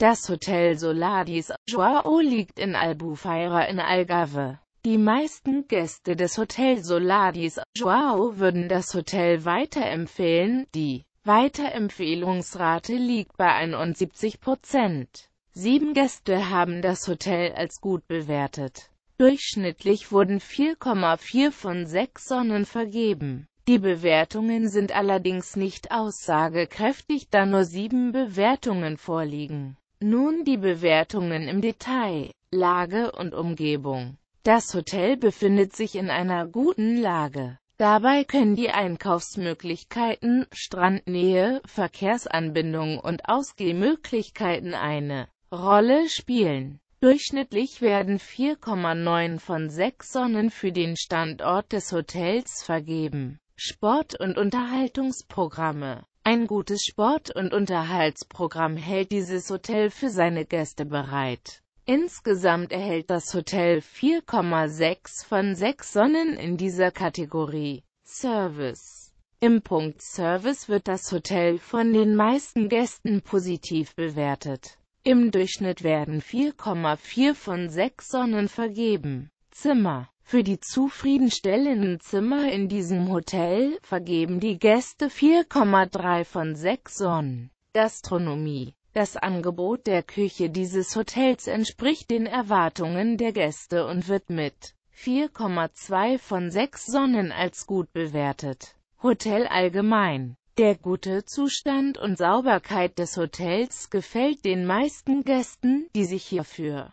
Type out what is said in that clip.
Das Hotel Soladis Joao liegt in Albufeira in Algarve. Die meisten Gäste des Hotel Soladis Joao würden das Hotel weiterempfehlen, die Weiterempfehlungsrate liegt bei 71 Prozent. Sieben Gäste haben das Hotel als gut bewertet. Durchschnittlich wurden 4,4 von 6 Sonnen vergeben. Die Bewertungen sind allerdings nicht aussagekräftig, da nur sieben Bewertungen vorliegen. Nun die Bewertungen im Detail, Lage und Umgebung. Das Hotel befindet sich in einer guten Lage. Dabei können die Einkaufsmöglichkeiten, Strandnähe, Verkehrsanbindungen und Ausgehmöglichkeiten eine Rolle spielen. Durchschnittlich werden 4,9 von 6 Sonnen für den Standort des Hotels vergeben. Sport- und Unterhaltungsprogramme ein gutes Sport- und Unterhaltsprogramm hält dieses Hotel für seine Gäste bereit. Insgesamt erhält das Hotel 4,6 von 6 Sonnen in dieser Kategorie. Service Im Punkt Service wird das Hotel von den meisten Gästen positiv bewertet. Im Durchschnitt werden 4,4 von 6 Sonnen vergeben. Zimmer für die zufriedenstellenden Zimmer in diesem Hotel vergeben die Gäste 4,3 von 6 Sonnen. Gastronomie das Angebot der Küche dieses Hotels entspricht den Erwartungen der Gäste und wird mit 4,2 von 6 Sonnen als gut bewertet. Hotel allgemein. Der gute Zustand und Sauberkeit des Hotels gefällt den meisten Gästen, die sich hierfür